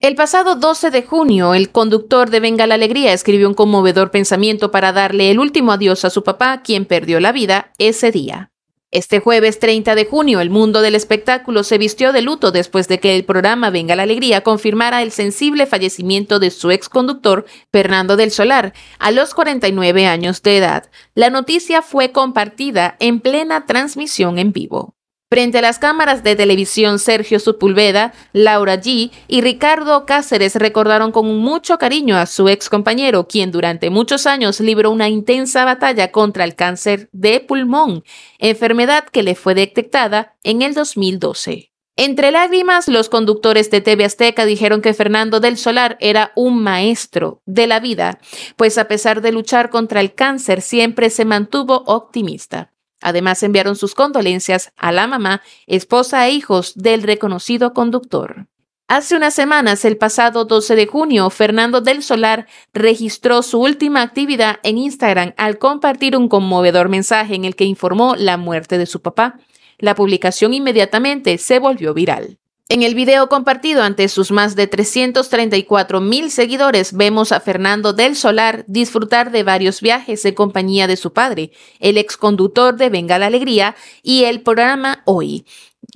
El pasado 12 de junio, el conductor de Venga la Alegría escribió un conmovedor pensamiento para darle el último adiós a su papá, quien perdió la vida ese día. Este jueves 30 de junio, el mundo del espectáculo se vistió de luto después de que el programa Venga la Alegría confirmara el sensible fallecimiento de su ex conductor, Fernando del Solar, a los 49 años de edad. La noticia fue compartida en plena transmisión en vivo. Frente a las cámaras de televisión, Sergio Supulveda, Laura G y Ricardo Cáceres recordaron con mucho cariño a su ex compañero, quien durante muchos años libró una intensa batalla contra el cáncer de pulmón, enfermedad que le fue detectada en el 2012. Entre lágrimas, los conductores de TV Azteca dijeron que Fernando del Solar era un maestro de la vida, pues a pesar de luchar contra el cáncer siempre se mantuvo optimista. Además, enviaron sus condolencias a la mamá, esposa e hijos del reconocido conductor. Hace unas semanas, el pasado 12 de junio, Fernando del Solar registró su última actividad en Instagram al compartir un conmovedor mensaje en el que informó la muerte de su papá. La publicación inmediatamente se volvió viral. En el video compartido ante sus más de 334 mil seguidores, vemos a Fernando del Solar disfrutar de varios viajes en compañía de su padre, el ex conductor de Venga la Alegría y el programa Hoy.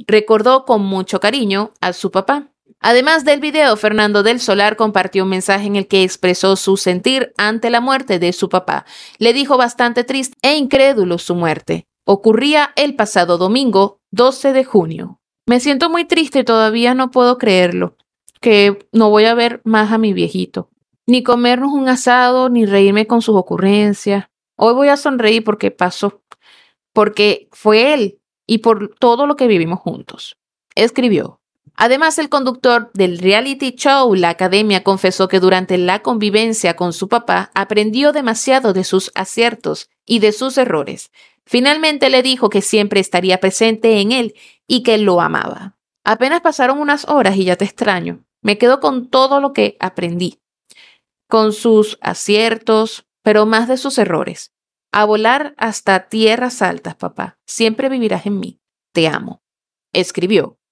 Recordó con mucho cariño a su papá. Además del video, Fernando del Solar compartió un mensaje en el que expresó su sentir ante la muerte de su papá. Le dijo bastante triste e incrédulo su muerte. Ocurría el pasado domingo 12 de junio. Me siento muy triste, todavía no puedo creerlo, que no voy a ver más a mi viejito, ni comernos un asado, ni reírme con sus ocurrencias. Hoy voy a sonreír porque pasó, porque fue él y por todo lo que vivimos juntos. Escribió. Además, el conductor del reality show La Academia confesó que durante la convivencia con su papá aprendió demasiado de sus aciertos y de sus errores. Finalmente le dijo que siempre estaría presente en él y que lo amaba. Apenas pasaron unas horas y ya te extraño. Me quedo con todo lo que aprendí, con sus aciertos, pero más de sus errores. A volar hasta tierras altas, papá. Siempre vivirás en mí. Te amo. Escribió